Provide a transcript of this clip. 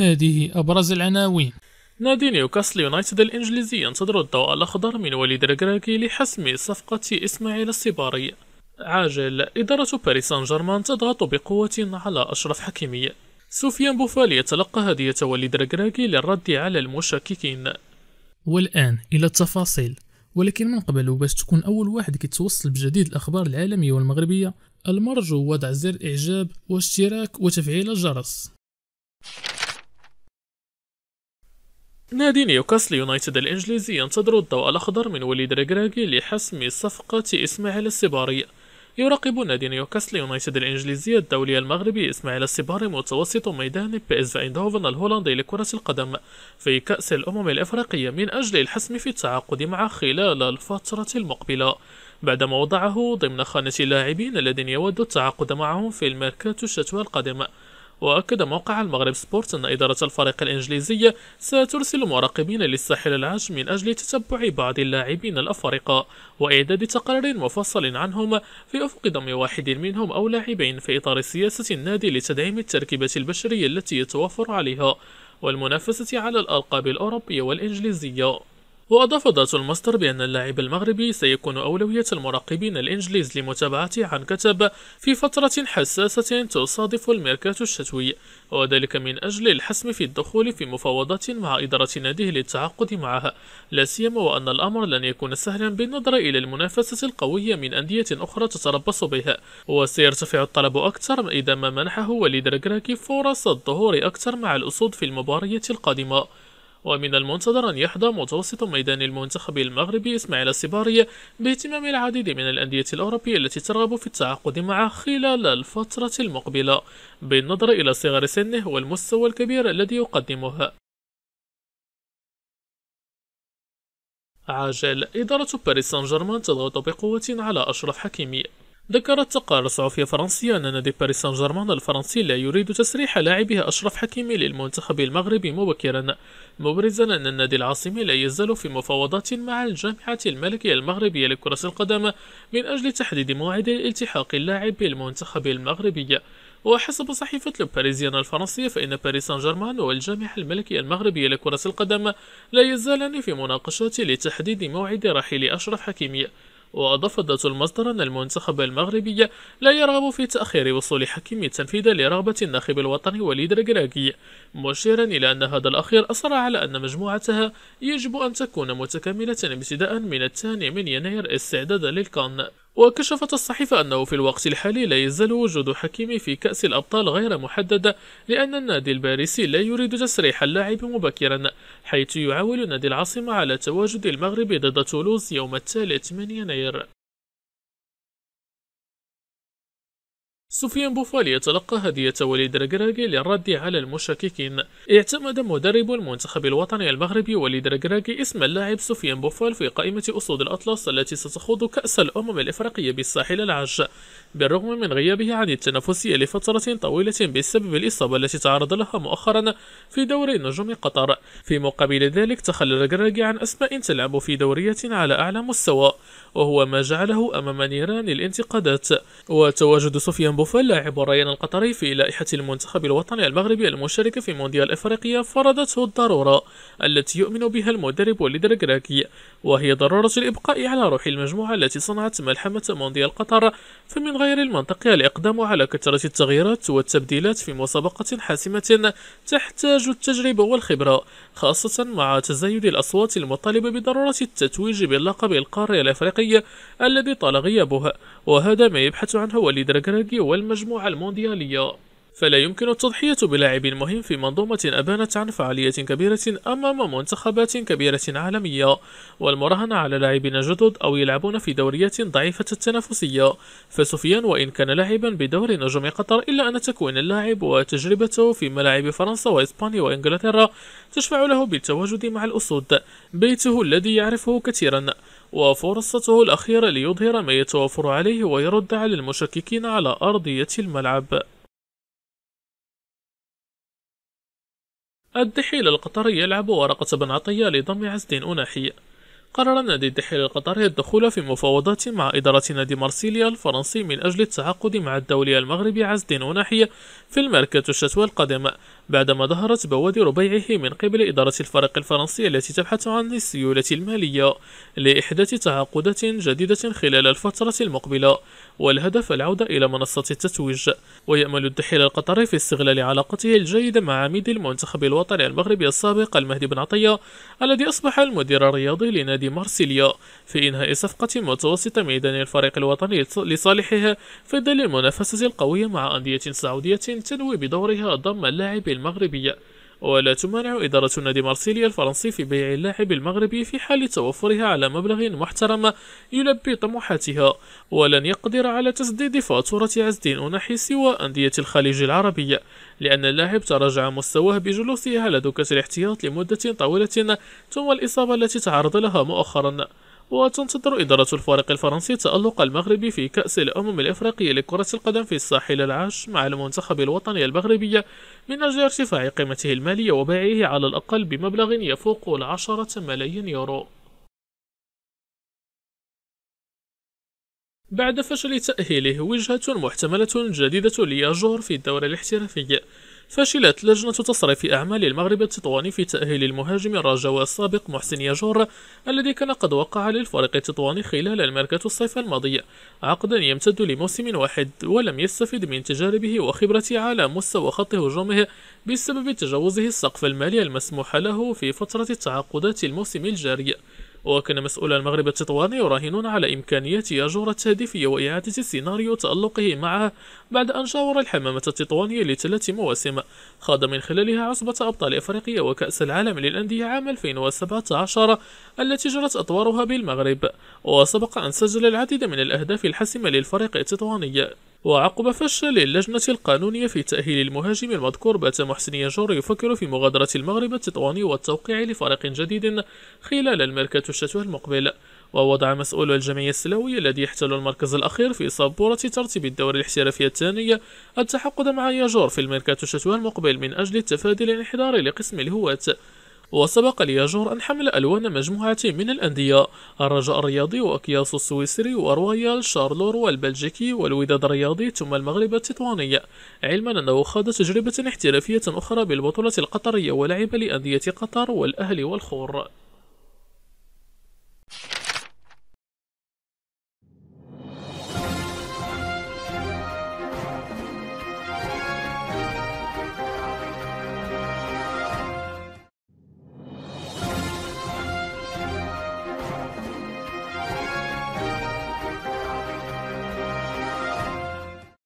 هذه أبرز العناوين نادي نيوكاسل يونايتد الإنجليزي ينتظر الضوء الأخضر من وليد ركراكي لحسم صفقة إسماعيل الصباري عاجل إدارة باريس سان جيرمان تضغط بقوة على أشرف حكيمي سفيان بوفال يتلقى هدية وليد ركراكي للرد على المشككين والآن إلى التفاصيل ولكن من قبل وباش تكون أول واحد كيتوصل بجديد الأخبار العالمية والمغربية المرجو وضع زر إعجاب واشتراك وتفعيل الجرس نادي نيوكاسل يونايتد الإنجليزي ينتظر الضوء الأخضر من وليد ريغراغي لحسم صفقة إسماعيل السباري يراقب نادي نيوكاسل يونايتد الإنجليزي الدولي المغربي إسماعيل السباري متوسط ميدان بي اس فايندهوفن الهولندي لكرة القدم في كأس الأمم الإفريقية من أجل الحسم في التعاقد معه خلال الفترة المقبلة بعدما وضعه ضمن خانة اللاعبين الذين يود التعاقد معهم في الميركاتو الشتوى القادم وأكد موقع المغرب سبورت أن إدارة الفريق الإنجليزي سترسل مراقبين للساحل العاج من أجل تتبع بعض اللاعبين الأفارقة وإعداد تقرير مفصل عنهم في أفق ضم واحد منهم أو لاعبين في إطار سياسة النادي لتدعيم التركيبة البشرية التي يتوفر عليها والمنافسة على الألقاب الأوروبية والإنجليزية وأضاف ذات المصدر بأن اللاعب المغربي سيكون أولوية المراقبين الإنجليز لمتابعته عن كتب في فترة حساسة تصادف الميركاتو الشتوي وذلك من أجل الحسم في الدخول في مفاوضات مع إدارة ناديه للتعاقد معها لا سيما وأن الأمر لن يكون سهلا بالنظر إلى المنافسة القوية من أندية أخرى تتربص بها وسيرتفع الطلب أكثر إذا ما منحه وليد ركراكي فرص الظهور أكثر مع الأسود في المباريات القادمة ومن المنتظر أن يحظى متوسط ميدان المنتخب المغربي إسماعيل السباري باهتمام العديد من الأندية الأوروبية التي ترغب في التعاقد معه خلال الفترة المقبلة بالنظر إلى صغر سنه والمستوى الكبير الذي يقدمه عاجل إدارة باريس سان جيرمان تضغط بقوة على أشرف حكيمي ذكرت تقارير صحفية فرنسية أن نادي باريس سان جيرمان الفرنسي لا يريد تسريح لاعبه أشرف حكيمي للمنتخب المغربي مبكرا مبرزا أن النادي العاصمي لا يزال في مفاوضات مع الجامعة الملكية المغربية لكرة القدم من أجل تحديد موعد التحاق اللاعب بالمنتخب المغربي وحسب صحيفة باريزيان الفرنسية فإن باريس سان جيرمان والجامعة الملكية المغربية لكرة القدم لا يزالان في مناقشات لتحديد موعد رحيل أشرف حكيمي وأضاف ذات المصدر أن المنتخب المغربي لا يرغب في تأخير وصول حكيم التنفيذ لرغبة الناخب الوطني وليد ركراكي مشيرا إلى أن هذا الأخير أصر على أن مجموعتها يجب أن تكون متكاملة ابتداء من الثاني من يناير استعدادا للكان وكشفت الصحيفة أنه في الوقت الحالي لا يزال وجود حكيمي في كأس الأبطال غير محدد لأن النادي الباريسي لا يريد تسريح اللاعب مبكرا حيث يعول نادي العاصمة على تواجد المغرب ضد تولوز يوم الثالث من يناير سفيان بوفال يتلقى هدية وليد رجراجي للرد على المشككين اعتمد مدرب المنتخب الوطني المغربي وليد رجراجي اسم اللاعب سفيان بوفال في قائمة أسود الأطلس التي ستخوض كأس الأمم الإفريقية بالساحل العاج بالرغم من غيابه عن التنافسية لفترة طويلة بسبب الإصابة التي تعرض لها مؤخرا في دوري نجوم قطر في مقابل ذلك تخلى رجراجي عن أسماء تلعب في دوريات على أعلى مستوى وهو ما جعله أمام نيران الانتقادات وتواجد سفيان بوفال سوف اللاعب ريان القطري في لائحة المنتخب الوطني المغربي المشارك في مونديال افريقيا فرضته الضرورة التي يؤمن بها المدرب وليد ركراكي وهي ضرورة الابقاء على روح المجموعة التي صنعت ملحمة مونديال قطر فمن غير المنطقي الاقدام على كثرة التغييرات والتبديلات في مسابقة حاسمة تحتاج التجربة والخبرة خاصة مع تزايد الاصوات المطالبة بضرورة التتويج باللقب القاري الافريقي الذي طال غيابه وهذا ما يبحث عنه وليد ركراكي مستوى المجموعة المونديالية فلا يمكن التضحية بلاعب مهم في منظومة أبانت عن فعالية كبيرة أمام منتخبات كبيرة عالمية والمراهنة على لاعبين جدد أو يلعبون في دوريات ضعيفة التنافسية فسفيان وإن كان لاعبا بدور نجم قطر إلا أن تكوين اللاعب وتجربته في ملاعب فرنسا وإسبانيا وإنجلترا تشفع له بالتواجد مع الأسود بيته الذي يعرفه كثيرا وفرصته الأخيرة ليظهر ما يتوفر عليه ويرد على المشككين على أرضية الملعب الدحيل القطري يلعب ورقة بن عطية لضم عزدين أناحي قرر نادي الدحيل القطري الدخول في مفاوضات مع إدارة نادي مارسيليا الفرنسي من أجل التعاقد مع الدولي المغربي عز الدين وناحية في الماركات الشتوى القادم بعدما ظهرت بوادر بيعه من قبل إدارة الفريق الفرنسي التي تبحث عن السيولة المالية لإحداث تعاقدات جديدة خلال الفترة المقبلة والهدف العودة إلى منصة التتويج ويأمل الدحيل القطري في استغلال علاقته الجيدة مع عميد المنتخب الوطني المغربي السابق المهدي بن عطية الذي أصبح المدير الرياضي لنادي نادي مارسيليا في إنهاء صفقة متوسط ميدان الفريق الوطني لصالحه في ظل المنافسة القوية مع أندية سعودية تنوي بدورها ضم اللاعب المغربي ولا تمانع إدارة نادي مارسيليا الفرنسي في بيع اللاعب المغربي في حال توفرها على مبلغ محترم يلبي طموحاتها ولن يقدر على تسديد فاتورة عز الدين أوناحي سوى أندية الخليج العربي لأن اللاعب تراجع مستواه بجلوسه على دكة الاحتياط لمدة طويلة ثم الإصابة التي تعرض لها مؤخرا وتنتظر إدارة الفريق الفرنسي تألق المغرب في كأس الأمم الإفريقية لكرة القدم في الساحل العاش مع المنتخب الوطني المغربي من أجل ارتفاع قيمته المالية وبيعه على الأقل بمبلغ يفوق العشرة ملايين يورو بعد فشل تأهيله وجهة محتملة جديدة لياجور في الدوري الاحترافي فشلت لجنة تصريف أعمال المغرب التطواني في تأهيل المهاجم الرجاوي السابق محسن ياجور الذي كان قد وقع للفريق التطواني خلال الميركاتو الصيف الماضي عقدا يمتد لموسم واحد ولم يستفد من تجاربه وخبرته على مستوى خط هجومه بسبب تجاوزه السقف المالي المسموح له في فترة التعاقدات الموسم الجاري وكان مسؤول المغرب التطواني يراهنون على إمكانية ياجور التهديفية وإعادة سيناريو تألقه معه بعد أن شاور الحمامة التطوانية لثلاث مواسم خاض من خلالها عصبة أبطال أفريقيا وكأس العالم للأندية عام 2017 التي جرت أطوارها بالمغرب وسبق أن سجل العديد من الأهداف الحاسمة للفريق التطواني وعقب فشل اللجنة القانونية في تأهيل المهاجم المذكور بات محسن يجور يفكر في مغادرة المغرب التطواني والتوقيع لفريق جديد خلال الميركاتو الشتوي المقبل ووضع مسؤول الجمعية السلوية الذي يحتل المركز الأخير في سبورة ترتيب الدوري الاحترافية الثانية التحقد مع ياجور في الميركاتو الشتوى المقبل من أجل التفادي الانحدار لقسم الهواة وسبق لياجور أن حمل ألوان مجموعة من الأندية الرجاء الرياضي وأكياس السويسري ورويال شارلور والبلجيكي والوداد الرياضي ثم المغرب التطواني علما أنه خاض تجربة احترافية أخرى بالبطولة القطرية ولعب لأندية قطر والأهلي والخور